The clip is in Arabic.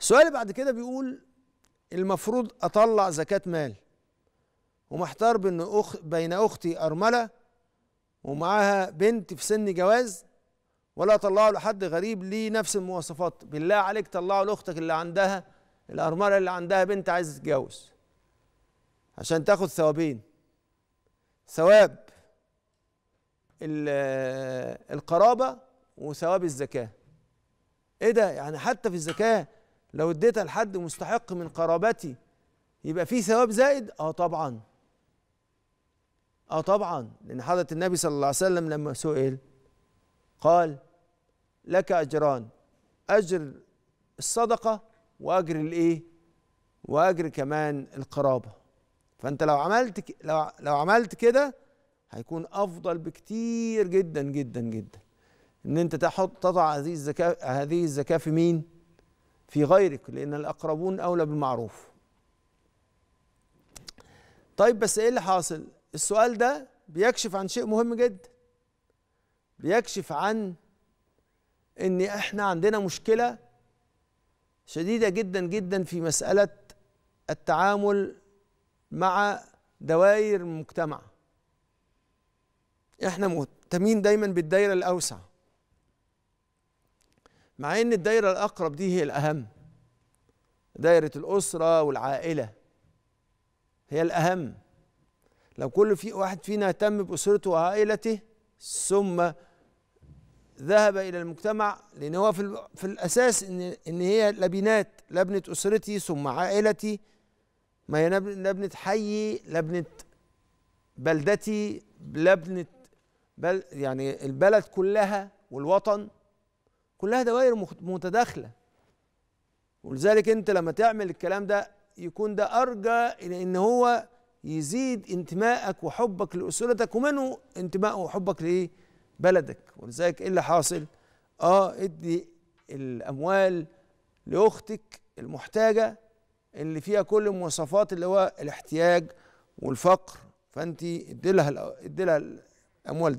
السؤال بعد كده بيقول المفروض اطلع زكاه مال ومحتار بين أخ بين اختي ارمله ومعاها بنت في سن جواز ولا اطلعه لحد غريب ليه نفس المواصفات بالله عليك طلعه لاختك اللي عندها الارمله اللي عندها بنت عايزه تتجوز عشان تاخد ثوابين ثواب القرابه وثواب الزكاه ايه ده يعني حتى في الزكاه لو اديتها لحد مستحق من قرابتي يبقى في ثواب زائد اه طبعا اه طبعا لان حضره النبي صلى الله عليه وسلم لما سئل قال لك اجران اجر الصدقه واجر الايه واجر كمان القرابه فانت لو عملت لو, لو عملت كده هيكون افضل بكتير جدا جدا جدا ان انت تحط تضع هذه الزكاه هذه الزكاه في مين في غيرك لأن الأقربون أولى بالمعروف طيب بس إيه اللي حاصل السؤال ده بيكشف عن شيء مهم جدا بيكشف عن ان احنا عندنا مشكله شديده جدا جدا في مساله التعامل مع دوائر المجتمع احنا مهتمين دايما بالدايره الاوسع مع ان الدايره الاقرب دي هي الاهم دايره الاسره والعائله هي الاهم لو كل في واحد فينا اهتم باسرته وعائلته ثم ذهب الى المجتمع لان هو في, في الاساس ان ان هي لبنات لبنه اسرتي ثم عائلتي ما هي لبنه حيي لبنه بلدتي لبنه بل يعني البلد كلها والوطن كلها دوائر متداخله ولذلك انت لما تعمل الكلام ده يكون ده ارجى الى ان هو يزيد انتمائك وحبك لاسرتك ومنه انتماء وحبك لبلدك ولذلك ايه اللي حاصل؟ اه ادي الاموال لاختك المحتاجه اللي فيها كل المواصفات اللي هو الاحتياج والفقر فانت ادي لها ادي لها الاموال دي